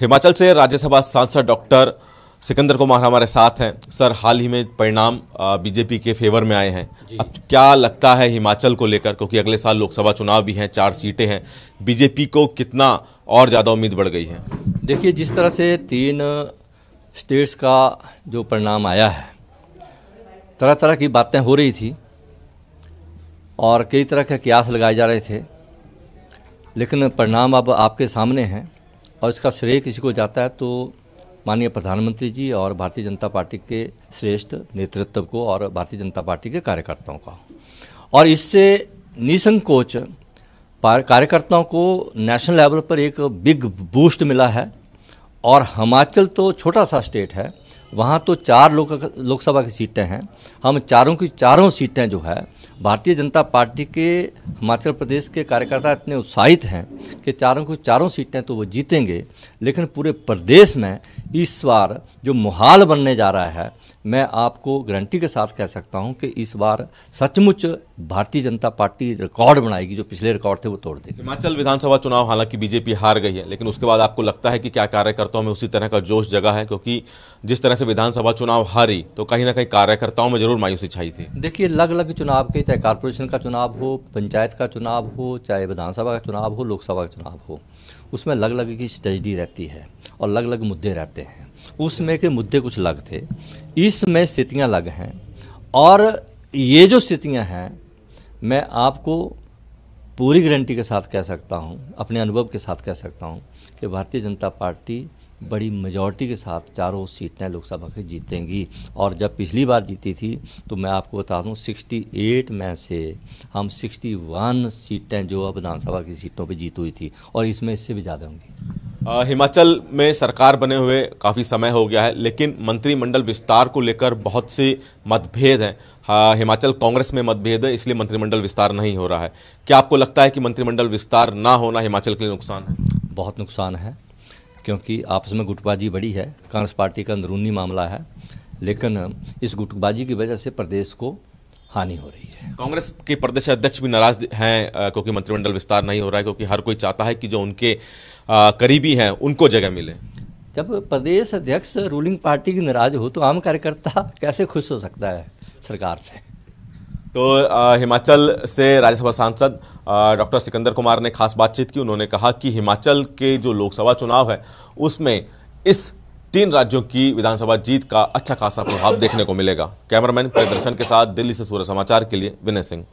हिमाचल से राज्यसभा सांसद डॉक्टर सिकंदर कुमार हमारे साथ हैं सर हाल ही में परिणाम बीजेपी के फेवर में आए हैं अब क्या लगता है हिमाचल को लेकर क्योंकि अगले साल लोकसभा चुनाव भी हैं चार सीटें हैं बीजेपी को कितना और ज़्यादा उम्मीद बढ़ गई है देखिए जिस तरह से तीन स्टेट्स का जो परिणाम आया है तरह तरह की बातें हो रही थी और कई तरह के क्यास लगाए जा रहे थे लेकिन परिणाम अब आपके सामने हैं और इसका श्रेय किसी को जाता है तो माननीय प्रधानमंत्री जी और भारतीय जनता पार्टी के श्रेष्ठ नेतृत्व को और भारतीय जनता पार्टी के कार्यकर्ताओं का और इससे निसंकोच कार्यकर्ताओं को नेशनल लेवल पर एक बिग बूस्ट मिला है और हिमाचल तो छोटा सा स्टेट है वहाँ तो चार लोक लोकसभा की सीटें हैं हम चारों की चारों सीटें जो है भारतीय जनता पार्टी के हिमाचल प्रदेश के कार्यकर्ता इतने उत्साहित हैं कि चारों को चारों सीटें तो वो जीतेंगे लेकिन पूरे प्रदेश में इस बार जो माहौल बनने जा रहा है मैं आपको गारंटी के साथ कह सकता हूं कि इस बार सचमुच भारतीय जनता पार्टी रिकॉर्ड बनाएगी जो पिछले रिकॉर्ड थे वो तोड़ देगी हिमाचल विधानसभा चुनाव हालांकि बीजेपी हार गई है लेकिन उसके बाद आपको लगता है कि क्या कार्यकर्ताओं में उसी तरह का जोश जगा है क्योंकि जिस तरह से विधानसभा चुनाव हारी तो कहीं ना कहीं कार्यकर्ताओं में जरूर मायूसी छाई थी देखिए अलग अलग चुनाव के चाहे कारपोरेशन का चुनाव हो पंचायत का चुनाव हो चाहे विधानसभा का चुनाव हो लोकसभा का चुनाव हो उसमें अलग अलग की स्ट्रेटी रहती है और अलग अलग मुद्दे रहते हैं उसमें के मुद्दे कुछ अलग थे इसमें स्थितियाँ अलग हैं और ये जो स्थितियाँ हैं मैं आपको पूरी गारंटी के साथ कह सकता हूँ अपने अनुभव के साथ कह सकता हूँ कि भारतीय जनता पार्टी बड़ी मेजॉरिटी के साथ चारों सीटें लोकसभा की जीतेंगी और जब पिछली बार जीती थी तो मैं आपको बता दूं 68 में से हम 61 सीटें जो अब विधानसभा की सीटों पे जीत हुई थी और इसमें इससे भी ज़्यादा होंगी हिमाचल में सरकार बने हुए काफ़ी समय हो गया है लेकिन मंत्रिमंडल विस्तार को लेकर बहुत से मतभेद हैं हिमाचल कांग्रेस में मतभेद है इसलिए मंत्रिमंडल विस्तार नहीं हो रहा है क्या आपको लगता है कि मंत्रिमंडल विस्तार ना होना हिमाचल के लिए नुकसान है बहुत नुकसान है क्योंकि आपस में गुटबाजी बड़ी है कांग्रेस पार्टी का अंदरूनी मामला है लेकिन इस गुटबाजी की वजह से प्रदेश को हानि हो रही है कांग्रेस के प्रदेश अध्यक्ष भी नाराज हैं क्योंकि मंत्रिमंडल विस्तार नहीं हो रहा है क्योंकि हर कोई चाहता है कि जो उनके करीबी हैं उनको जगह मिले जब प्रदेश अध्यक्ष रूलिंग पार्टी की नाराज हो तो आम कार्यकर्ता कैसे खुश हो सकता है सरकार से तो आ, हिमाचल से राज्यसभा सांसद डॉक्टर सिकंदर कुमार ने खास बातचीत की उन्होंने कहा कि हिमाचल के जो लोकसभा चुनाव है उसमें इस तीन राज्यों की विधानसभा जीत का अच्छा खासा प्रभाव देखने को मिलेगा कैमरामैन प्रियदर्शन के साथ दिल्ली से सूर्य समाचार के लिए विनय सिंह